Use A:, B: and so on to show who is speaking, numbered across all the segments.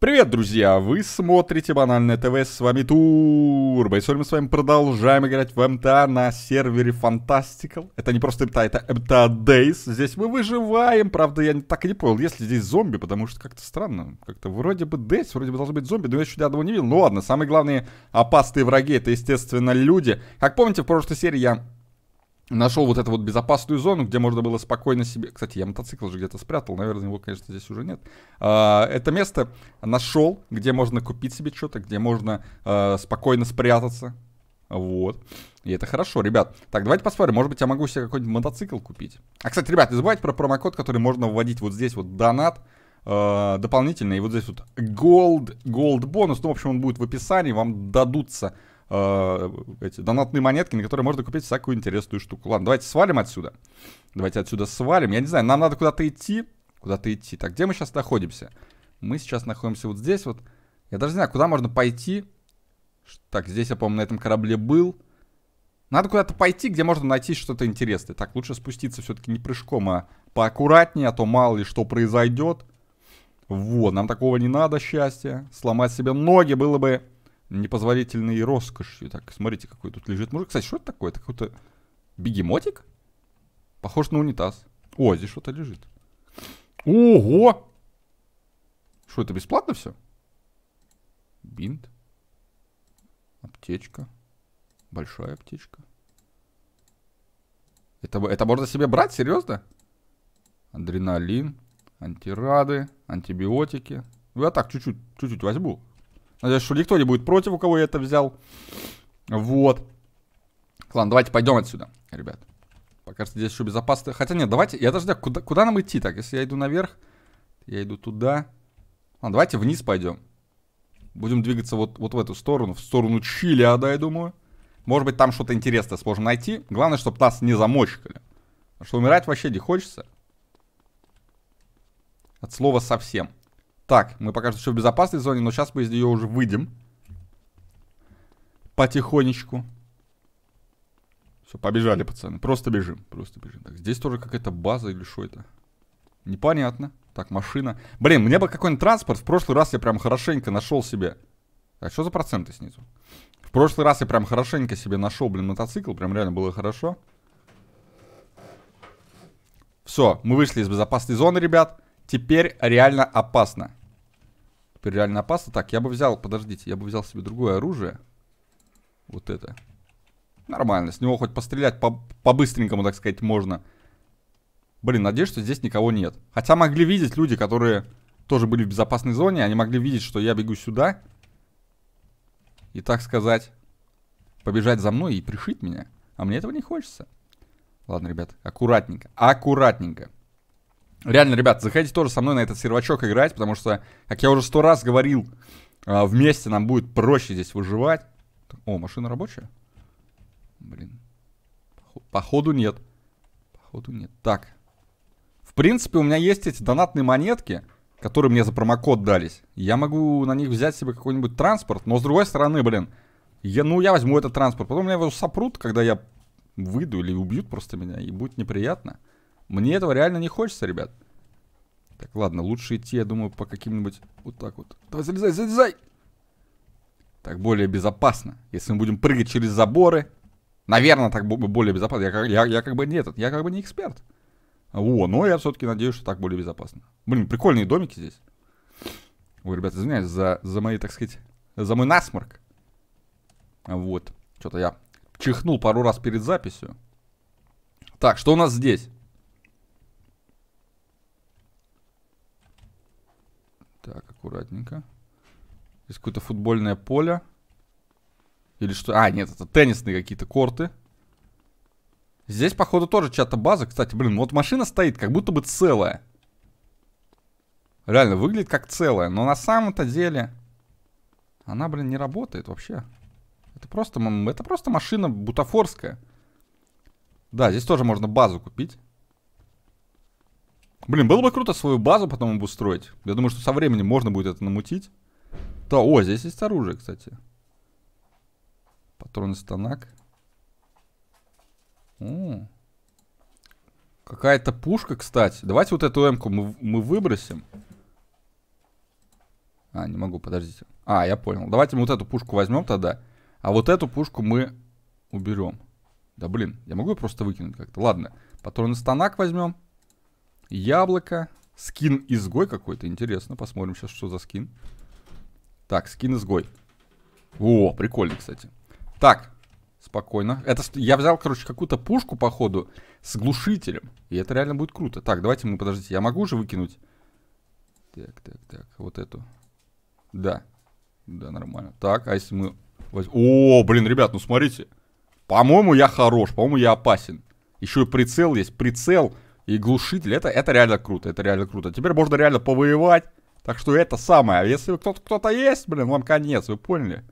A: Привет, друзья! Вы смотрите Банальное ТВ, с вами Турбо. И сегодня мы с вами продолжаем играть в МТА на сервере Фантастикал. Это не просто МТА, это МТА Days. Здесь мы выживаем, правда, я так и не понял, есть ли здесь зомби, потому что как-то странно. Как-то вроде бы Days, вроде бы должны быть зомби, но я еще ни одного не видел. Ну ладно, самые главные опасные враги, это, естественно, люди. Как помните, в прошлой серии я Нашел вот эту вот безопасную зону, где можно было спокойно себе... Кстати, я мотоцикл же где-то спрятал, наверное, его, конечно, здесь уже нет. А, это место нашел, где можно купить себе что-то, где можно а, спокойно спрятаться. Вот. И это хорошо, ребят. Так, давайте посмотрим. Может быть, я могу себе какой-нибудь мотоцикл купить. А, кстати, ребят, не забывайте про промокод, который можно вводить вот здесь вот донат. Э, а, дополнительно. И вот здесь вот gold, gold бонус. Ну, в общем, он будет в описании. Вам дадутся Э, эти донатные монетки, на которые можно купить всякую интересную штуку. Ладно, давайте свалим отсюда. Давайте отсюда свалим. Я не знаю, нам надо куда-то идти. Куда-то идти. Так, где мы сейчас находимся? Мы сейчас находимся вот здесь вот. Я даже не знаю, куда можно пойти. Так, здесь я, по-моему, на этом корабле был. Надо куда-то пойти, где можно найти что-то интересное. Так, лучше спуститься все-таки не прыжком, а поаккуратнее, а то мало ли что произойдет. Вот, нам такого не надо, счастья. Сломать себе ноги было бы непозволительной роскошью. Так, смотрите, какой тут лежит мужик. Кстати, что это такое? Это какой-то бегемотик? Похож на унитаз. О, здесь что-то лежит. Ого! Что, это бесплатно все? Бинт. Аптечка. Большая аптечка. Это, это можно себе брать? Серьезно? Адреналин, антирады, антибиотики. Ну, я так чуть-чуть, чуть-чуть возьму. Надеюсь, что никто не будет против, у кого я это взял. Вот. Ладно, давайте пойдем отсюда, ребят. Пока что здесь еще безопасно. Хотя нет, давайте, я даже куда, куда нам идти так? Если я иду наверх, я иду туда. Ладно, давайте вниз пойдем. Будем двигаться вот, вот в эту сторону, в сторону Чилиада, я думаю. Может быть, там что-то интересное сможем найти. Главное, чтобы нас не замочкали. Потому что умирать вообще не хочется. От слова совсем. Так, мы пока что все в безопасной зоне, но сейчас мы из нее уже выйдем. Потихонечку. Все, побежали, пацаны. Просто бежим, просто бежим. Так, здесь тоже какая-то база или что это? Непонятно. Так, машина. Блин, мне бы какой-нибудь транспорт. В прошлый раз я прям хорошенько нашел себе. А что за проценты снизу? В прошлый раз я прям хорошенько себе нашел, блин, мотоцикл. Прям реально было хорошо. Все, мы вышли из безопасной зоны, ребят. Теперь реально опасно теперь реально опасно. Так, я бы взял, подождите, я бы взял себе другое оружие. Вот это. Нормально, с него хоть пострелять по-быстренькому, по так сказать, можно. Блин, надеюсь, что здесь никого нет. Хотя могли видеть люди, которые тоже были в безопасной зоне, они могли видеть, что я бегу сюда. И, так сказать, побежать за мной и пришить меня. А мне этого не хочется. Ладно, ребят, аккуратненько, аккуратненько. Реально, ребят, заходите тоже со мной на этот сервачок играть, потому что, как я уже сто раз говорил, а, вместе нам будет проще здесь выживать. О, машина рабочая? Блин. Походу нет. Походу нет. Так. В принципе, у меня есть эти донатные монетки, которые мне за промокод дались. Я могу на них взять себе какой-нибудь транспорт, но с другой стороны, блин, я, ну, я возьму этот транспорт. Потом меня его сопрут, когда я выйду или убьют просто меня, и будет неприятно. Мне этого реально не хочется, ребят. Так, ладно, лучше идти, я думаю, по каким-нибудь... Вот так вот. Давай, залезай, залезай! Так более безопасно. Если мы будем прыгать через заборы... Наверное, так более безопасно. Я, я, я как бы не этот, я как бы не эксперт. О, но я все-таки надеюсь, что так более безопасно. Блин, прикольные домики здесь. Ой, ребят, извиняюсь за, за мои, так сказать, за мой насморк. Вот. Что-то я чихнул пару раз перед записью. Так, что у нас здесь? Так, аккуратненько. Здесь какое-то футбольное поле. Или что? А, нет, это теннисные какие-то корты. Здесь, походу, тоже чья-то база. Кстати, блин, ну вот машина стоит как будто бы целая. Реально, выглядит как целая. Но на самом-то деле... Она, блин, не работает вообще. Это просто, это просто машина бутафорская. Да, здесь тоже можно базу купить. Блин, было бы круто свою базу потом обустроить. Я думаю, что со временем можно будет это намутить. Да, о, здесь есть оружие, кстати. Патронный станак. Какая-то пушка, кстати. Давайте вот эту эмку мы, мы выбросим. А, не могу, подождите. А, я понял. Давайте мы вот эту пушку возьмем тогда. А вот эту пушку мы уберем. Да блин, я могу ее просто выкинуть как-то. Ладно, Патроны станак возьмем. Яблоко. Скин изгой какой-то. Интересно, посмотрим сейчас, что за скин. Так, скин изгой. О, прикольно, кстати. Так, спокойно. Это я взял, короче, какую-то пушку, походу, с глушителем. И это реально будет круто. Так, давайте мы, подождите, я могу уже выкинуть? Так, так, так, вот эту. Да. Да, нормально. Так, а если мы... О, блин, ребят, ну смотрите. По-моему, я хорош, по-моему, я опасен. Еще и прицел есть. Прицел и глушитель. Это, это реально круто, это реально круто. Теперь можно реально повоевать. Так что это самое. А Если кто-то кто есть, блин, вам конец, вы поняли?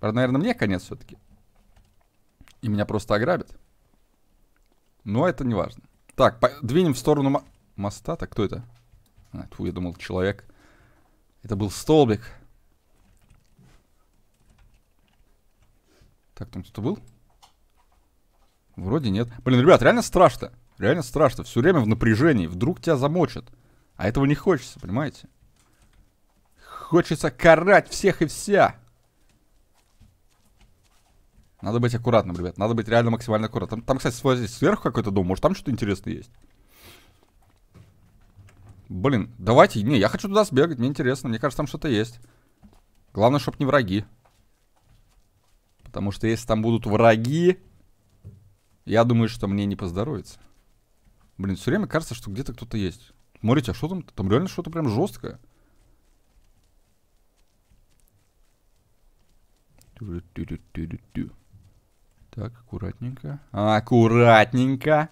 A: Наверное, мне конец все-таки. И меня просто ограбят. Но это не важно. Так, двинем в сторону мо моста. Так, кто это? А, тьфу, я думал, человек. Это был столбик. Так, там кто-то был? Вроде нет. Блин, ребят, реально страшно. Реально страшно. Все время в напряжении. Вдруг тебя замочат. А этого не хочется, понимаете? Хочется карать всех и вся. Надо быть аккуратным, ребят. Надо быть реально максимально аккуратным. Там, кстати, свой здесь сверху какой-то дом. Может, там что-то интересное есть? Блин, давайте. Не, я хочу туда сбегать. Мне интересно. Мне кажется, там что-то есть. Главное, чтобы не враги. Потому что если там будут враги, я думаю, что мне не поздоровится. Блин, все время кажется, что где-то кто-то есть. Смотрите, а что там? Там реально что-то прям жесткое. Так, аккуратненько. А, аккуратненько.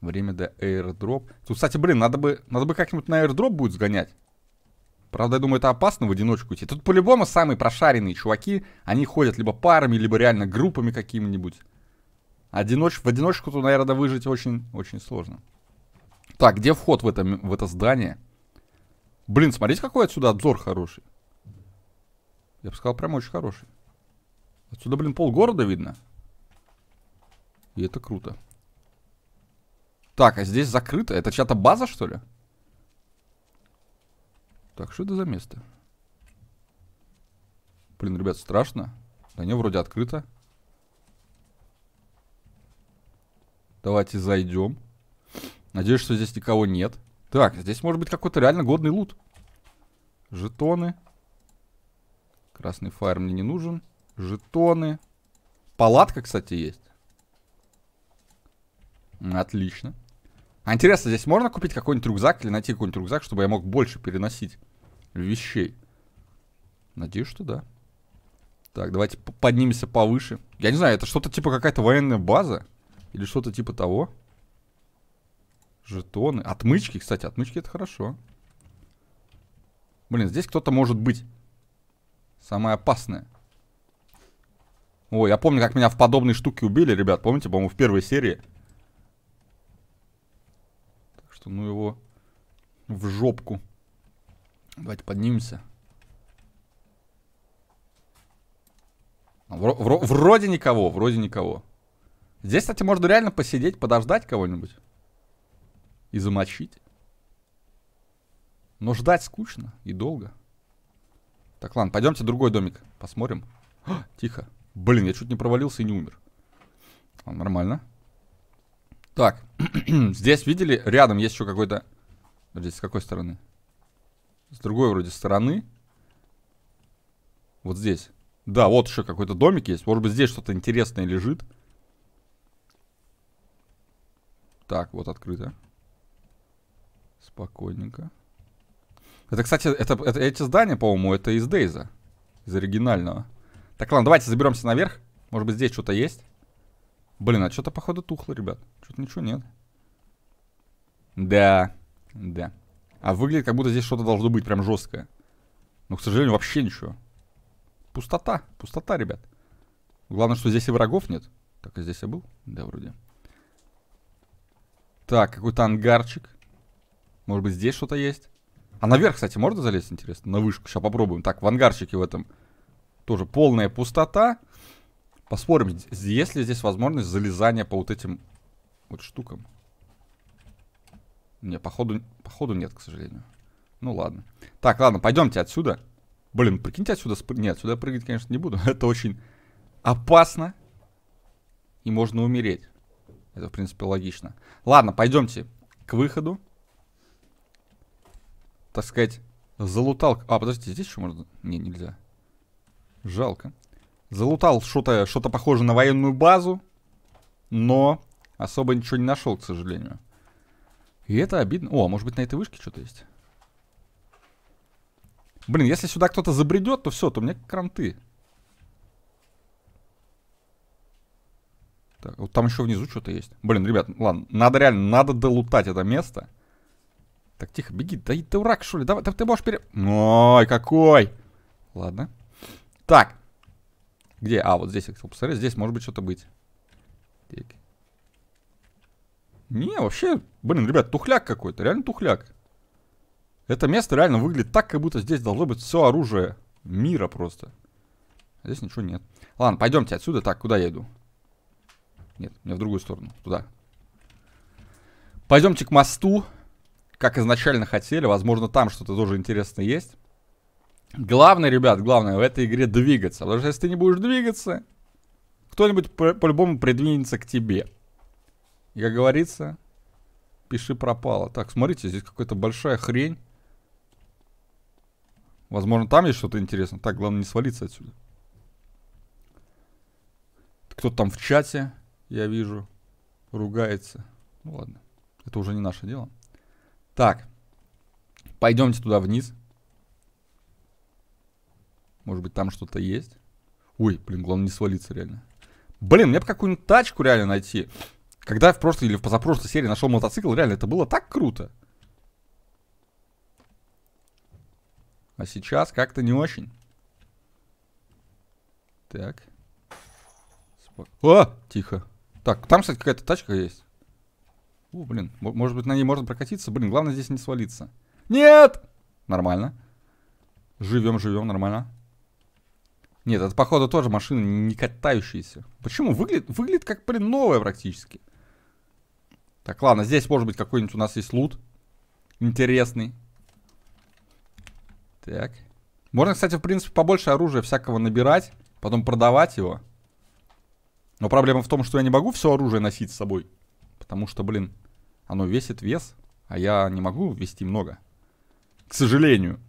A: Время до аирдроп. Тут, кстати, блин, надо бы, надо бы как-нибудь на аирдроп будет сгонять. Правда, я думаю, это опасно в одиночку идти. Тут по-любому самые прошаренные чуваки, они ходят либо парами, либо реально группами какими-нибудь. Одиноч... В одиночку то наверное, выжить очень-очень сложно. Так, где вход в это, в это здание? Блин, смотрите, какой отсюда обзор хороший. Я бы сказал, прям очень хороший. Отсюда, блин, полгорода видно. И это круто. Так, а здесь закрыто. Это чья-то база, что ли? Так, что это за место? Блин, ребят, страшно. Да не, вроде открыто. Давайте зайдем. Надеюсь, что здесь никого нет. Так, здесь может быть какой-то реально годный лут. Жетоны. Красный фаер мне не нужен. Жетоны. Палатка, кстати, есть. Отлично. А интересно, здесь можно купить какой-нибудь рюкзак или найти какой-нибудь рюкзак, чтобы я мог больше переносить вещей? Надеюсь, что да. Так, давайте поднимемся повыше. Я не знаю, это что-то типа какая-то военная база? Или что-то типа того. Жетоны. Отмычки, кстати, отмычки это хорошо. Блин, здесь кто-то может быть. Самое опасное. Ой, я помню, как меня в подобной штуке убили, ребят. Помните, по-моему, в первой серии. Так что, ну его в жопку. Давайте поднимемся. А, вро вро вроде никого, вроде никого. Здесь, кстати, можно реально посидеть, подождать кого-нибудь. И замочить. Но ждать скучно и долго. Так, ладно, пойдемте другой домик посмотрим. О, а, тихо. Блин, я чуть не провалился и не умер. Ладно, нормально. Так, здесь видели, рядом есть еще какой-то... Здесь с какой стороны? С другой вроде стороны. Вот здесь. Да, вот еще какой-то домик есть. Может быть, здесь что-то интересное лежит. Так, вот открыто. Спокойненько. Это, кстати, это, это эти здания, по-моему, это из Дейза. Из оригинального. Так, ладно, давайте заберемся наверх. Может быть, здесь что-то есть? Блин, а что-то, походу, тухло, ребят. Что-то ничего нет. Да, да. А выглядит, как будто здесь что-то должно быть прям жесткое. Но, к сожалению, вообще ничего. Пустота, пустота, ребят. Главное, что здесь и врагов нет. Так, и а здесь я был? Да, вроде. Так, какой-то ангарчик. Может быть, здесь что-то есть? А наверх, кстати, можно залезть, интересно? На вышку. Сейчас попробуем. Так, в ангарчике в этом тоже полная пустота. Посмотрим, есть ли здесь возможность залезания по вот этим вот штукам. Не, походу, походу нет, к сожалению. Ну ладно. Так, ладно, пойдемте отсюда. Блин, прикиньте отсюда. Спр... Нет, отсюда прыгать, конечно, не буду. Это очень опасно. И можно умереть. Это, в принципе, логично. Ладно, пойдемте к выходу. Так сказать, залутал... А, подождите, здесь еще можно... Не, нельзя. Жалко. Залутал что-то что, -то, похоже на военную базу, но особо ничего не нашел, к сожалению. И это обидно. О, а может быть на этой вышке что-то есть? Блин, если сюда кто-то забредет, то все, то мне кранты. Так, вот там еще внизу что-то есть. Блин, ребят, ладно, надо реально, надо долутать это место. Так, тихо, беги. Да и ты урак, что ли? Давай, ты, ты можешь пере... Ой, какой! Ладно. Так. Где? А, вот здесь я хотел посмотреть. Здесь может быть что-то быть. Так. Не, вообще, блин, ребят, тухляк какой-то. Реально тухляк. Это место реально выглядит так, как будто здесь должно быть все оружие мира просто. А здесь ничего нет. Ладно, пойдемте отсюда. Так, куда я иду? Нет, меня в другую сторону. Туда. Пойдемте к мосту. Как изначально хотели. Возможно, там что-то тоже интересное есть. Главное, ребят, главное в этой игре двигаться. Потому что если ты не будешь двигаться, кто-нибудь по-любому по придвинется к тебе. И, как говорится, пиши пропало. Так, смотрите, здесь какая-то большая хрень. Возможно, там есть что-то интересное. Так, главное не свалиться отсюда. Кто-то там в чате я вижу, ругается. Ну ладно, это уже не наше дело. Так, пойдемте туда вниз. Может быть, там что-то есть? Ой, блин, главное не свалиться реально. Блин, мне бы какую-нибудь тачку реально найти. Когда я в прошлой или в позапрошлой серии нашел мотоцикл, реально, это было так круто. А сейчас как-то не очень. Так. О, тихо. Так, там, кстати, какая-то тачка есть. О, блин, может быть, на ней можно прокатиться? Блин, главное здесь не свалиться. Нет! Нормально. Живем, живем, нормально. Нет, это, походу, тоже машина не катающаяся. Почему? Выглядит, выглядит как, блин, новая практически. Так, ладно, здесь, может быть, какой-нибудь у нас есть лут. Интересный. Так. Можно, кстати, в принципе, побольше оружия всякого набирать, потом продавать его. Но проблема в том, что я не могу все оружие носить с собой. Потому что, блин, оно весит вес, а я не могу вести много. К сожалению.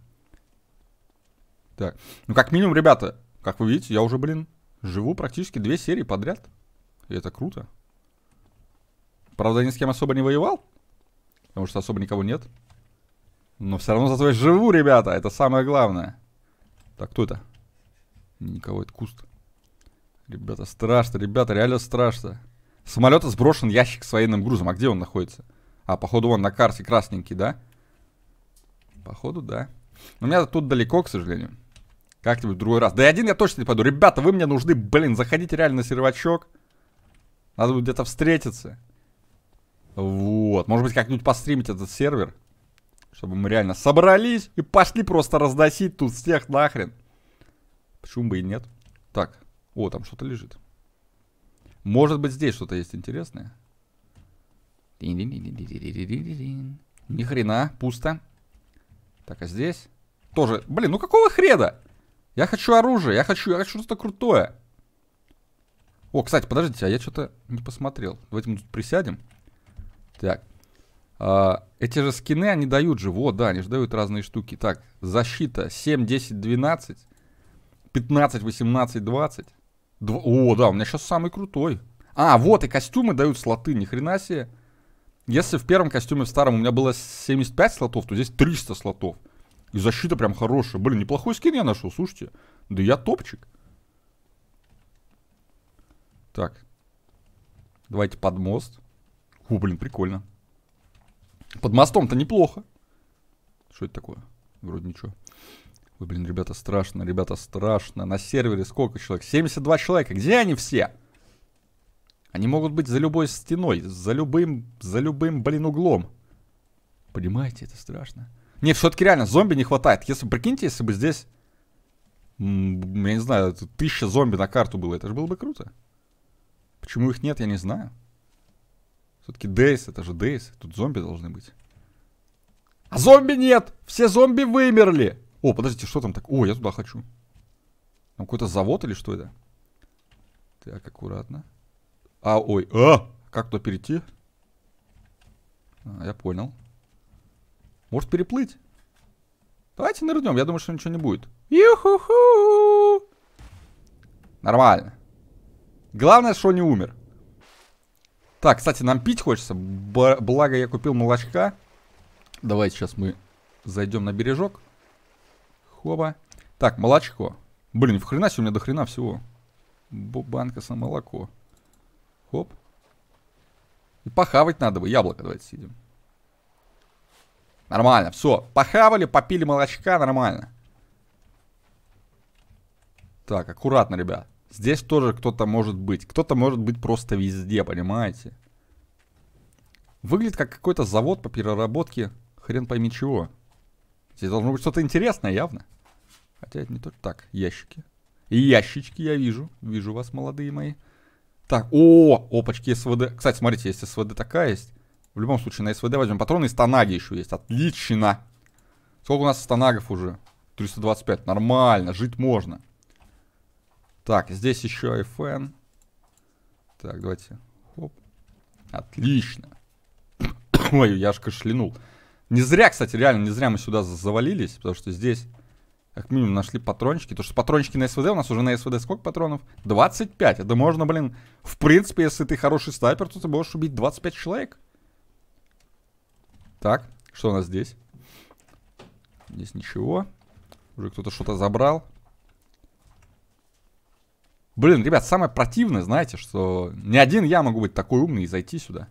A: Так, ну как минимум, ребята, как вы видите, я уже, блин, живу практически две серии подряд. И это круто. Правда, ни с кем особо не воевал. Потому что особо никого нет. Но все равно зато я живу, ребята. Это самое главное. Так, кто это? Никого, это куст. Ребята, страшно, ребята, реально страшно. самолета сброшен ящик с военным грузом. А где он находится? А, походу, он на карте красненький, да? Походу, да. Но у меня тут далеко, к сожалению. Как-нибудь в другой раз. Да и один я точно не пойду. Ребята, вы мне нужны, блин, заходите реально на сервачок. Надо будет где-то встретиться. Вот. Может быть, как-нибудь постримить этот сервер. Чтобы мы реально собрались и пошли просто разносить тут всех нахрен. Почему бы и нет? Так, о, там что-то лежит. Может быть, здесь что-то есть интересное. Ни хрена, пусто. Так, а здесь? Тоже. Блин, ну какого хрена? Я хочу оружие, я хочу, я хочу что-то крутое. О, кстати, подождите, а я что-то не посмотрел. Давайте мы тут присядем. Так. А, эти же скины, они дают же. Вот, да, они же дают разные штуки. Так, защита 7, 10, 12, 15, 18, 20. Дв... О, да, у меня сейчас самый крутой. А, вот и костюмы дают слоты, ни хрена себе. Если в первом костюме, в старом, у меня было 75 слотов, то здесь 300 слотов. И защита прям хорошая. Блин, неплохой скин я нашел, слушайте. Да я топчик. Так. Давайте под мост. О, блин, прикольно. Под мостом-то неплохо. Что это такое? Вроде ничего. Ой, блин, ребята, страшно, ребята, страшно. На сервере сколько человек? 72 человека. Где они все? Они могут быть за любой стеной, за любым, за любым, блин, углом. Понимаете, это страшно. Не, все-таки реально, зомби не хватает. Если, прикиньте, если бы здесь, я не знаю, тысяча зомби на карту было, это же было бы круто. Почему их нет, я не знаю. Все-таки Дейс, это же Дейс, тут зомби должны быть. А зомби нет! Все зомби вымерли! О, подождите, что там так? О, я туда хочу. Там какой-то завод или что это? Так, аккуратно. А, ой, а! Как туда перейти? А, я понял. Может переплыть? Давайте нырнем, я думаю, что ничего не будет. Юху-ху! Нормально. Главное, что не умер. Так, кстати, нам пить хочется. Б благо я купил молочка. Давайте сейчас мы зайдем на бережок. Хова. Так, молочко. Блин, в хрена у меня до хрена всего. Банка со молоко. Хоп. И похавать надо бы. Яблоко давайте съедим. Нормально, все. Похавали, попили молочка, нормально. Так, аккуратно, ребят. Здесь тоже кто-то может быть. Кто-то может быть просто везде, понимаете? Выглядит как какой-то завод по переработке хрен пойми чего. Здесь должно быть что-то интересное, явно. Хотя это не то. Так, ящики. Ящички я вижу. Вижу вас, молодые мои. Так, о, опачки, СВД. Кстати, смотрите, есть СВД такая есть. В любом случае на СВД возьмем патроны. И станаги еще есть. Отлично. Сколько у нас станагов уже? 325. Нормально, жить можно. Так, здесь еще FN. Так, давайте. Хоп. Отлично. Ой, я аж кашлянул. Не зря, кстати, реально, не зря мы сюда завалились, потому что здесь как минимум нашли патрончики. То, что патрончики на СВД, у нас уже на СВД сколько патронов? 25. Это можно, блин, в принципе, если ты хороший снайпер, то ты можешь убить 25 человек. Так, что у нас здесь? Здесь ничего. Уже кто-то что-то забрал. Блин, ребят, самое противное, знаете, что не один я могу быть такой умный и зайти сюда.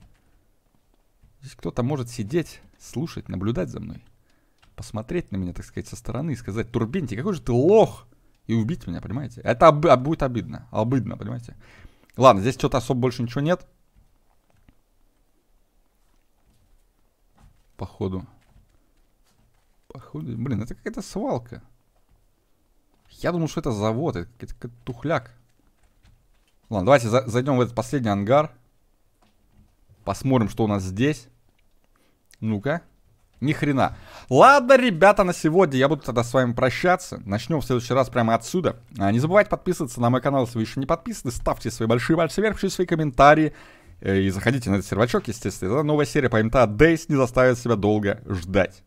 A: Здесь кто-то может сидеть слушать, наблюдать за мной, посмотреть на меня, так сказать, со стороны и сказать, Турбинти, какой же ты лох! И убить меня, понимаете? Это об... А будет обидно, обидно, понимаете? Ладно, здесь что-то особо больше ничего нет. Походу. Походу, блин, это какая-то свалка. Я думал, что это завод, это какой-то тухляк. Ладно, давайте за зайдем в этот последний ангар. Посмотрим, что у нас здесь. Ну-ка. Ни хрена. Ладно, ребята, на сегодня я буду тогда с вами прощаться. Начнем в следующий раз прямо отсюда. А, не забывайте подписываться на мой канал, если вы еще не подписаны. Ставьте свои большие пальцы вверх, пишите свои комментарии. Э, и заходите на этот сервачок, естественно. Это новая серия по МТА Days не заставит себя долго ждать.